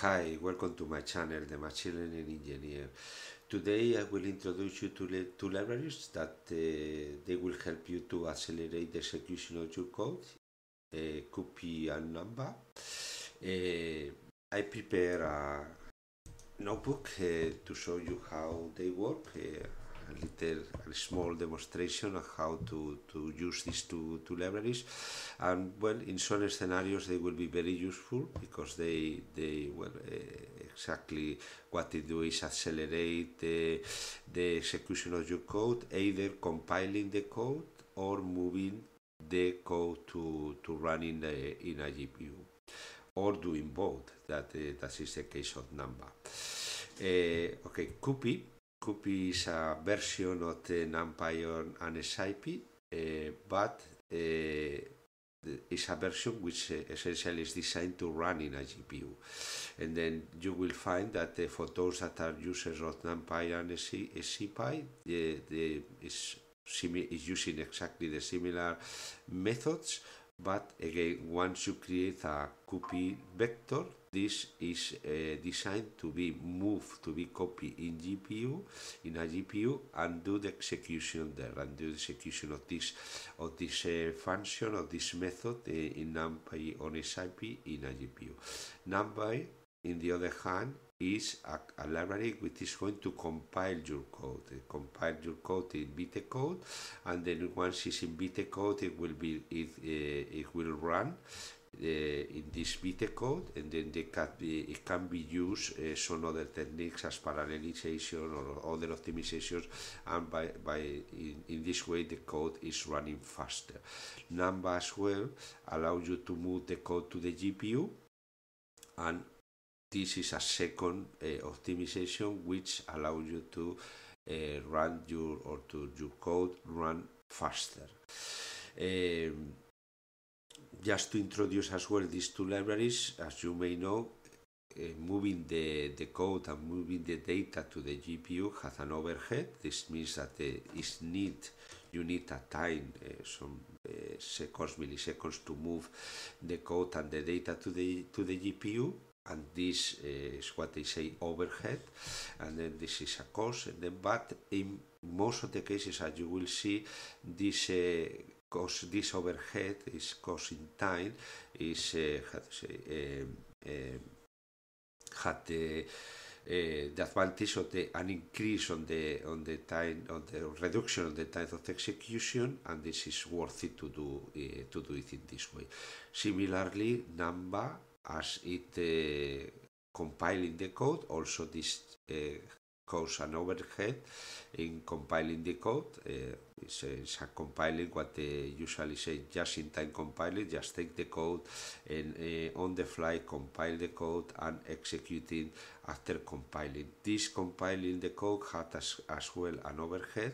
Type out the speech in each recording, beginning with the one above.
Hi, welcome to my channel, the Machine Learning Engineer. Today I will introduce you to, two libraries that uh, they will help you to accelerate the execution of your code. Uh, and be number. Uh, I prepare a notebook uh, to show you how they work. Uh, little small demonstration of how to, to use these two, two libraries. And well, in some scenarios they will be very useful because they, they well, uh, exactly what they do is accelerate the, the execution of your code, either compiling the code or moving the code to, to run in a, in a GPU or doing both. That, uh, that is the case of Namba. Uh, okay, Kupi copy is a version of the on an SIP, uh, but uh, eh, it's a version which uh, essentially is designed to run in a GPU. And then you will find that uh, for those that are users of NumPy and SciPy, the, the is, is using exactly the similar methods, But again, once you create a copy vector, this is uh, designed to be moved, to be copied in GPU, in a GPU, and do the execution there, and do the execution of this, of this uh, function, of this method uh, in NumPy on SIP in a GPU. NumPy, in the other hand, is a, a, library which is going to compile your code. It eh, compiles your code in Vite code, and then once it's in Vite code, it will be it uh, it will run uh, in this Vite code, and then they can be, it can be used uh, some other techniques as parallelization or other optimizations, and by by in, in this way the code is running faster. Number as well allows you to move the code to the GPU and this is a second uh, optimization which allows you to uh, run your or to your code run faster. Um, just to introduce as well these two libraries, as you may know, uh, moving the, the code and moving the data to the GPU has an overhead. This means that uh, the, need you need a time, uh, some uh, seconds, milliseconds to move the code and the data to the to the GPU. and this eh, is what they say overhead and then this is a cost and then but in most of the cases as you will see this uh, eh, cost this overhead is causing time is uh, um, had the uh, the advantage of the an increase on the on the time on the reduction of the time of execution and this is worth it to do uh, to do it in this way similarly number as it uh, compiling the code. Also, this uh, cause an overhead in compiling the code. Uh, it's, a, it's, a, compiling what they usually say just in time compiling, just take the code and uh, on the fly compile the code and executing after compiling. This compiling the code had as, as well an overhead,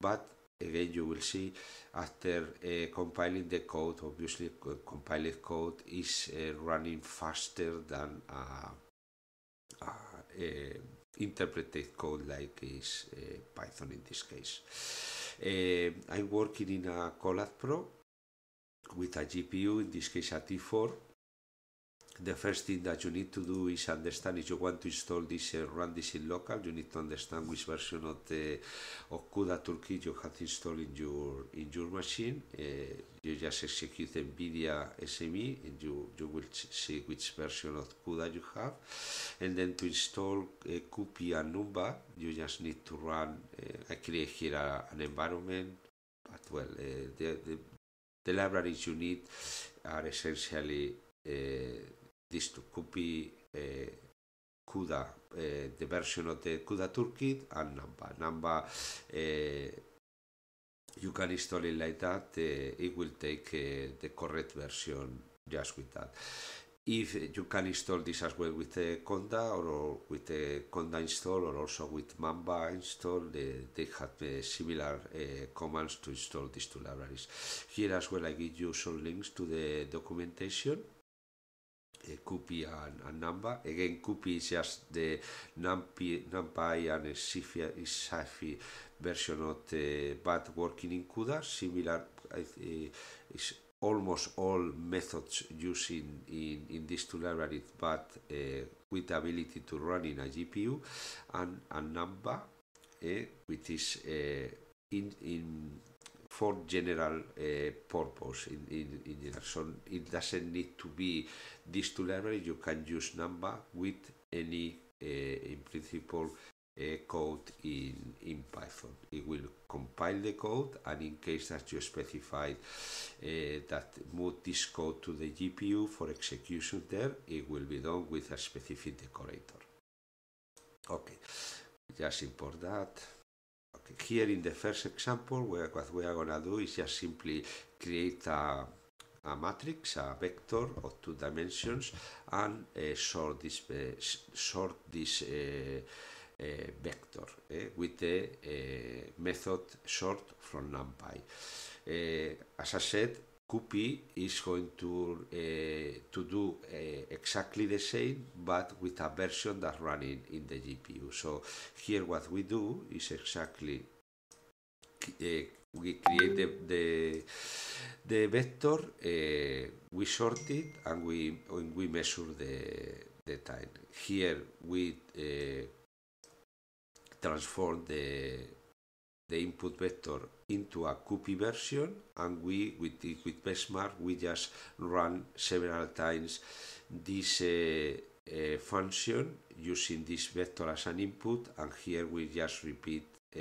but again you will see after uh, compiling the code obviously compiled code is uh, running faster than uh, uh, uh interpreted code like is uh, python in this case um, i'm working in a Colab pro with a gpu in this case a t4 the first thing that you need to do is understand if you want to install this uh, run this in local you need to understand which version of the of CUDA toolkit you have installed in your in your machine uh, you just execute NVIDIA SME and you, you will see which version of CUDA you have and then to install uh, Kupi and Numba you just need to run uh, I create here a, an environment but well uh, the, the the libraries you need are essentially uh, this to copy eh, CUDA, the eh, version of the CUDA toolkit and Namba. Namba eh, you can install it like that, it will take the correct version just with that. If you can install this as well with the Conda or, with the Conda install or also with Mamba install, they, they have uh, similar commands to install these two libraries. Here as well I give you some links to the documentation kupi a, Namba, again kupi is just the NumPy, NumPy and Sci-Fi, sci version of the working in CUDA, similar eh, eh, is almost all methods using in, in these two libraries but uh, with the ability to run in a GPU and a NumPy, eh, which is uh, in, in for general uh, purpose in, in, in general. So it doesn't need to be this two libraries. You can use number with any, uh, in principle, eh, code in, in Python. It will compile the code and in case that you specify that move this code to the GPU for execution there, it will be done with a specific decorator. Okay, just import that here in the first example, where what we are going to do is just simply create a, a matrix, a vector of two dimensions, and uh, sort this, uh, sort this uh, uh vector eh, with the uh, method sort from NumPy. Uh, as I said, Copy is going to uh, to do uh, exactly the same but with a version that's running in the GPU. So here what we do is exactly uh, we create the, the, the vector, we sort it and we and we measure the the time. Here we transform the the input vector into a copy version and we with with benchmark we just run several times this uh, uh, function using this vector as an input and here we just repeat uh,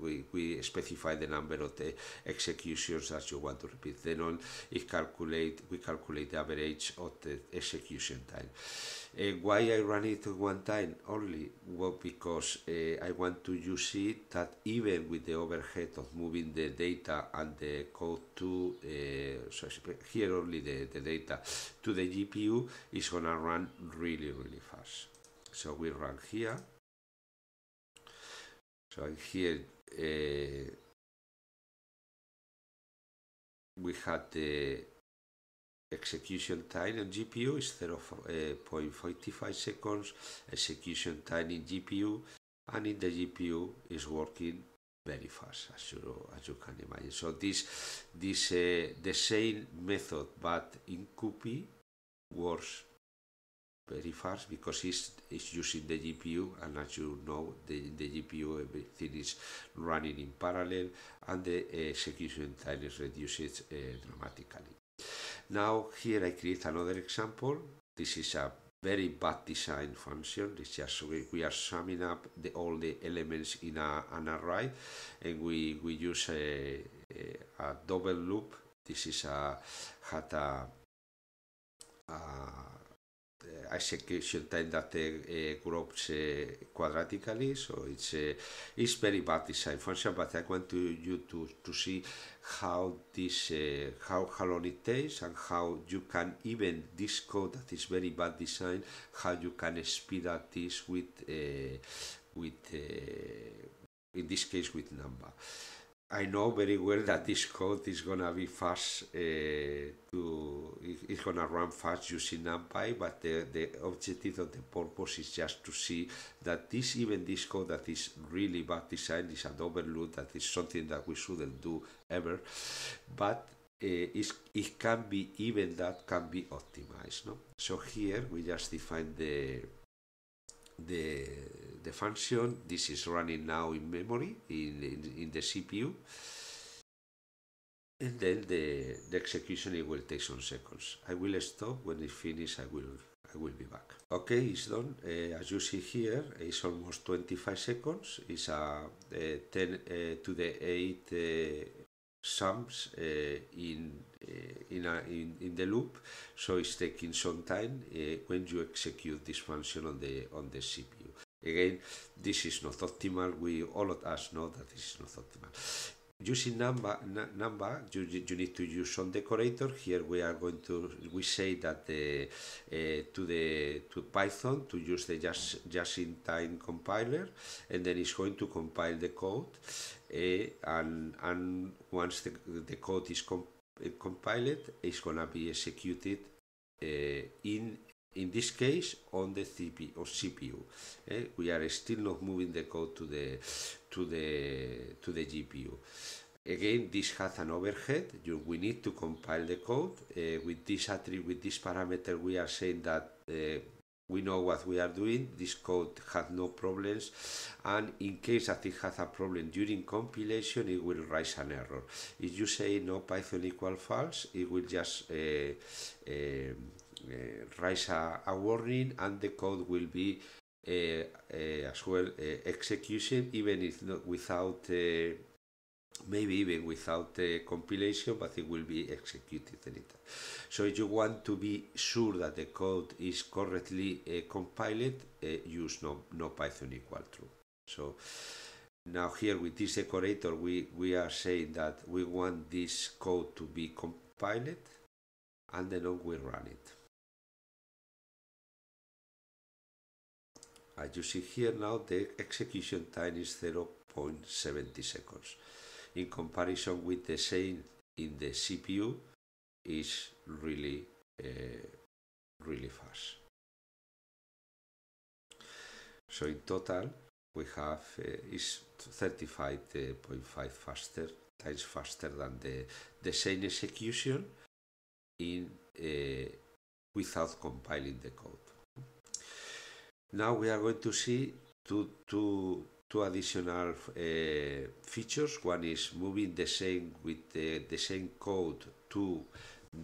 we, we specify the number of the executions that you want to repeat. Then on it calculate, we calculate the average of the execution time. Eh, why I run it one time only? Well, because uh, I want to you see that even with the overhead of moving the data and the code to, uh, so here only the, the data, to the GPU is gonna run really, really fast. So we run here so here uh, we had the execution time in GPU is 0.45 uh, seconds, execution time in GPU, and in the GPU is working very fast as you, as you can imagine. So this, this uh, the same method but in Kupi works very fast because it's, it's using the GPU and as you know the, the GPU everything is running in parallel and the uh, execution time is reduced uh, dramatically. Now here I create another example. This is a very bad design function. It's just we, we are summing up the, all the elements in a, an array and we, we use a, a, a double loop. This is a, had a, a should eh, time that uh, eh, grows quadratically so it's it's very bad design function but I want to, you to, to see how this eh, how, how long it takes and how you can even this code that is very bad design how you can speed up this with with in this case with number I know very well that this code is gonna be fast uh, to it's gonna run fast using NumPy, but the, the objective of the purpose is just to see that this even this code that is really bad design is an overload that is something that we shouldn't do ever, but uh, it can be even that can be optimized. No? So here we just define the the the function. This is running now in memory, in, in, in the CPU. And then the, the execution, it will take some seconds. I will stop. When it finishes, I will, I will be back. Okay, it's done. Uh, as you see here, it's almost 25 seconds. It's a, uh, 10 uh, to the 8 uh, sums uh, in uh, in, a, in in the loop so it's taking some time uh, when you execute this function on the on the CPU Again, this is not optimal. We all of us know that this is not optimal. Using number, number you, you need to use on decorator. Here we are going to, we say that the, uh, to the to Python to use the just, just in time compiler, and then it's going to compile the code. Uh, and, and once the, the code is uh, compiled, it's going to be executed uh, in in this case on the CPU or CPU. Eh? We are still not moving the code to the to the to the GPU. Again, this has an overhead. You, we need to compile the code uh, with this attribute, with this parameter. We are saying that uh, we know what we are doing. This code has no problems, and in case that it has a problem during compilation, it will raise an error. If you say no Python equal false, it will just uh, Eh, raise a, a, warning and the code will be eh, eh, as well executed even if not without maybe even without uh, compilation, but it will be executed anytime. So if you want to be sure that the code is correctly uh, compiled, uh, use no, no Python equal true. So now here with this decorator, we, we are saying that we want this code to be compiled and then we run it. As you see here now, the execution time is 0.70 seconds. In comparison with the same in the CPU, is really, uh, really fast. So in total, we have uh, is 35.5 faster times faster than the, the same execution in uh, without compiling the code. Now we are going to see two, two, two additional uh, features. One is moving the same with the, the same code to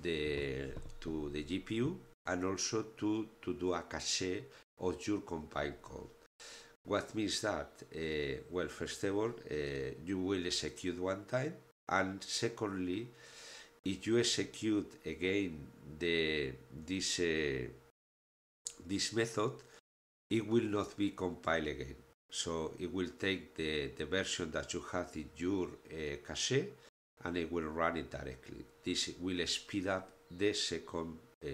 the to the GPU and also to, to do a cache of your compiled code. What means that? Uh, well, first of all, uh, you will execute one time, and secondly, if you execute again the this uh, this method, it will not be compiled again. So it will take the, the version that you have in your uh, cache and it will run it directly. This will speed up the second uh,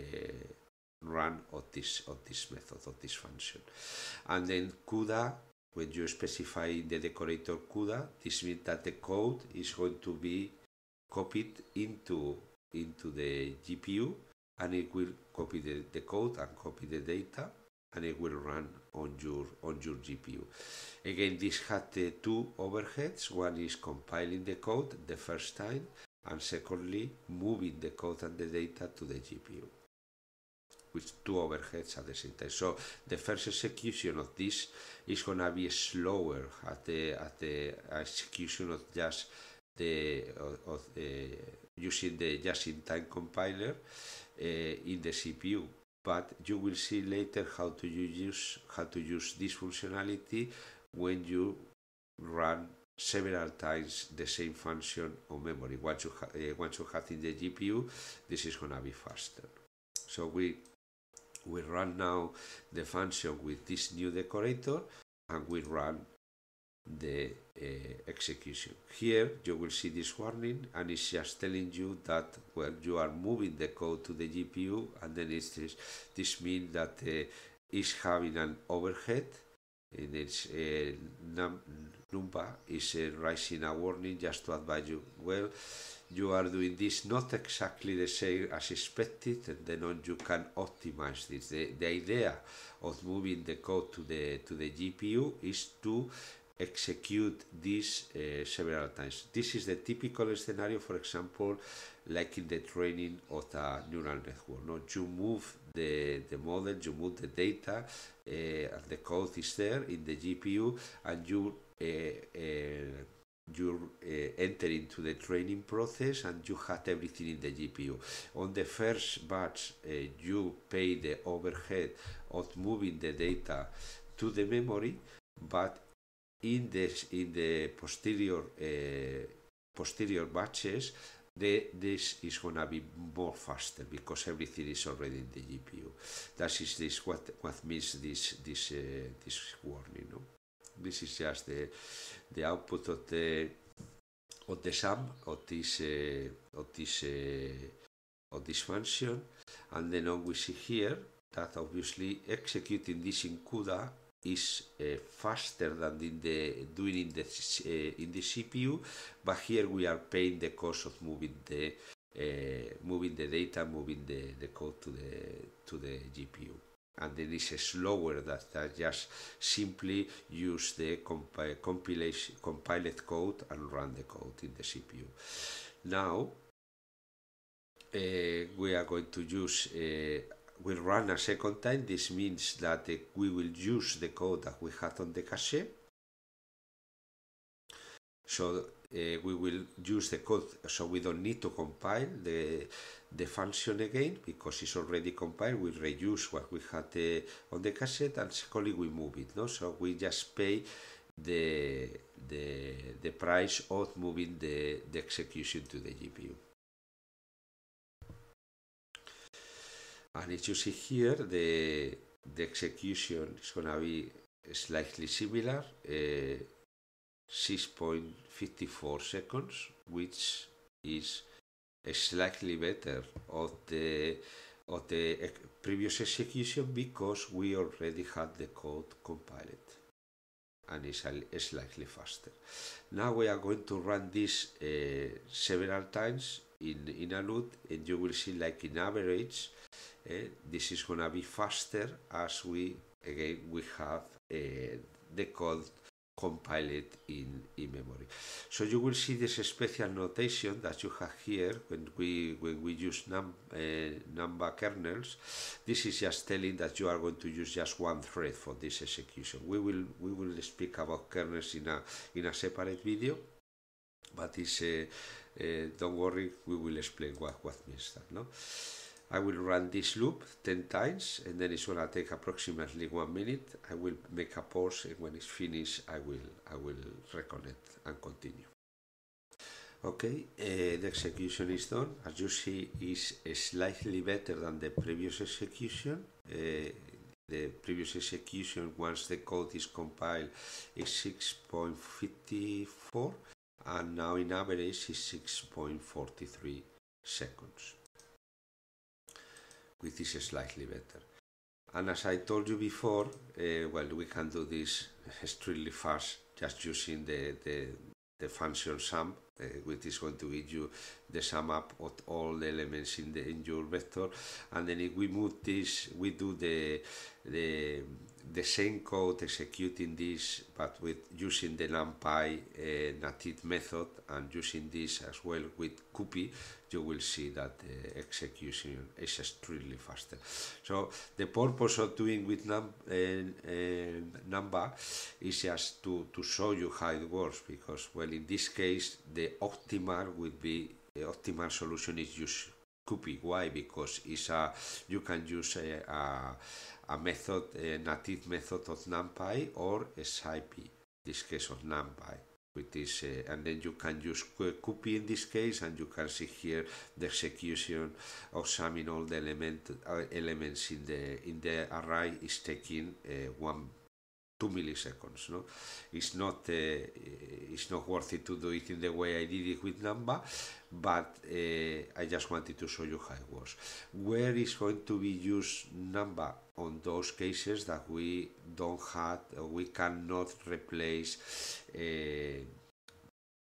run of this of this method of this function. And then CUDA, when you specify the decorator CUDA, this means that the code is going to be copied into into the GPU and it will copy the, the code and copy the data and it will run on your on your GPU. Again, this had the two overheads. One is compiling the code the first time, and secondly, moving the code and the data to the GPU, with two overheads at the same time. So the first execution of this is going to be slower at the at the execution of just the of, of uh, using the just-in-time compiler uh, in the CPU but you will see later how to use how to use this functionality when you run several times the same function on memory. Once you, once eh, you have in the GPU, this is gonna be faster. So we we run now the function with this new decorator and we run the uh, execution. Here you will see this warning and it's just telling you that well you are moving the code to the GPU and then it's this, this means that uh, it's having an overhead and its uh, num number is uh, rising a warning just to advise you well you are doing this not exactly the same as expected and then on you can optimize this the, the idea of moving the code to the to the GPU is to execute this uh, several times. This is the typical scenario, for example, like in the training of a neural network. No? You move the, the model, you move the data, uh, and the code is there in the GPU, and you uh, uh, you uh, enter into the training process and you have everything in the GPU. On the first batch, uh, you pay the overhead of moving the data to the memory, but in the, in the posterior, uh, posterior batches, the, this is going to be more faster because everything is already in the GPU. That is this what, what means this, this, uh, this warning. No? This is just the, the output of the, of the sum of this, uh, of this, of this function. And then we see here that obviously executing this in CUDA is uh, faster than in the doing in the uh, in the CPU, but here we are paying the cost of moving the uh, moving the data, moving the, the code to the to the GPU. And then it's slower that, that just simply use the compi compilation compiled code and run the code in the CPU. Now we are going to use will run a second time. This means that uh, we will use the code that we had on the cache. So uh, we will use the code so we don't need to compile the the function again because it's already compiled we reuse what we had uh, on the cassette and secondly we move it no so we just pay the the the price of moving the the execution to the gpu And as you see here, the, the execution is going to be slightly similar, uh, eh, 6.54 seconds, which is slightly better of the of the previous execution because we already had the code compiled and it's slightly faster. Now we are going to run this uh, several times in, in a loop and you will see like in average Eh, this is gonna be faster as we again we have uh, the code compiled in, in memory. So you will see this special notation that you have here when we when we use num uh, number kernels. This is just telling that you are going to use just one thread for this execution. We will we will speak about kernels in a in a separate video, but uh, don't worry, we will explain what what means that. No. I will run this loop 10 times and then it's gonna take approximately one minute. I will make a pause and when it's finished I will, I will reconnect and continue. Okay, uh, the execution is done. As you see, is slightly better than the previous execution. Uh, the previous execution, once the code is compiled, is 6.54, and now in average is 6.43 seconds which is slightly better. And as I told you before, uh, well, we can do this extremely fast just using the, the, the function sum, uh, which is going to give you the sum up of all the elements in, the, in your vector. And then if we move this, we do the, the, the same code executing this, but with using the numpy uh, native method and using this as well with copy you will see that the uh, execution is extremely faster. So the purpose of doing with num uh, uh, number is just to, to show you how it works because well in this case the optimal would be the optimal solution is use copy. Why? Because it's a you can use a, a, a method a native method of NumPy or Scipy. In this case of NumPy. With uh, and then you can use copy in this case and you can see here the execution of summing all the element uh, elements in the in the array is taking uh, one two milliseconds no it's not uh, it's not worth it to do it in the way i did it with number but uh, i just wanted to show you how it works. where is going to be used number on those cases that we don't have uh, we cannot replace uh,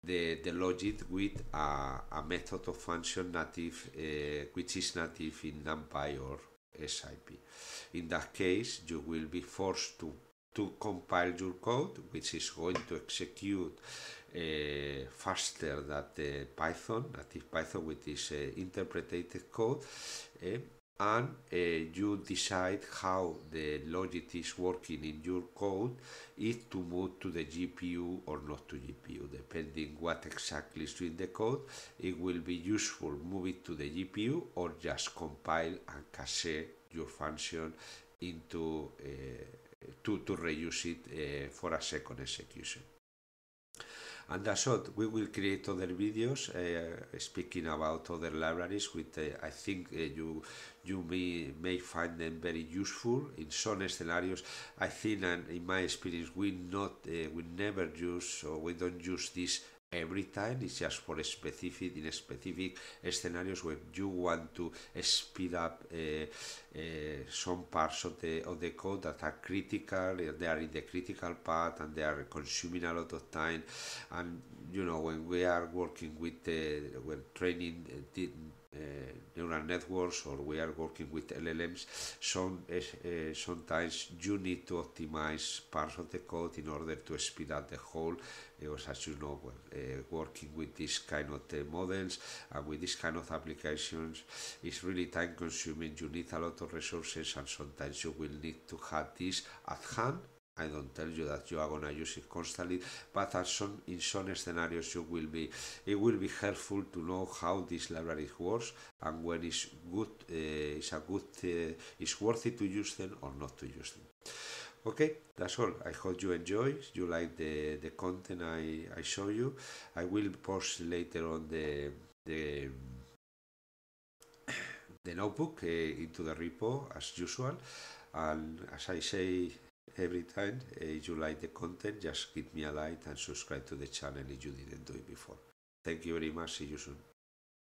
the, the logic with a, a method of function native uh, which is native in NumPy or SIP. In that case you will be forced to to compile your code which is going to execute uh, faster than the Python, native Python with this uh, interpreted code uh, and uh, you decide how the logic is working in your code if to move to the GPU or not to GPU depending what exactly is in the code it will be useful move it to the GPU or just compile and cache your function into uh, to, to reuse it uh, for a second execution and that's all. We will create other videos uh, speaking about other libraries, which uh, I think uh, you you may, may find them very useful in some scenarios. I think, and in my experience, we not uh, we never use or we don't use this every time it's just for specific in specific scenarios where you want to speed up uh, uh, some parts of the of the code that are critical they are in the critical part and they are consuming a lot of time and you know when we are working with the when training the eh, uh, neural networks or we are working with LLMs, some, uh, uh, sometimes you need to optimize parts of the code in order to speed up the whole as you know, working with this kind of models and with this kind of applications is really time consuming. You need a lot of resources and sometimes you will need to have this at hand I don't tell you that you are gonna use it constantly, but at some, in some scenarios you will be. It will be helpful to know how this library works and when it's good, uh, eh, it's a good, uh, eh, it's it to use them or not to use them. Okay, that's all. I hope you enjoy, you like the, the content I, I show you. I will post later on the the the notebook uh, into the repo as usual and as I say every time. Eh, if you like the content, just give me a like and subscribe to the channel if you didn't do it before. Thank you very much. See you soon.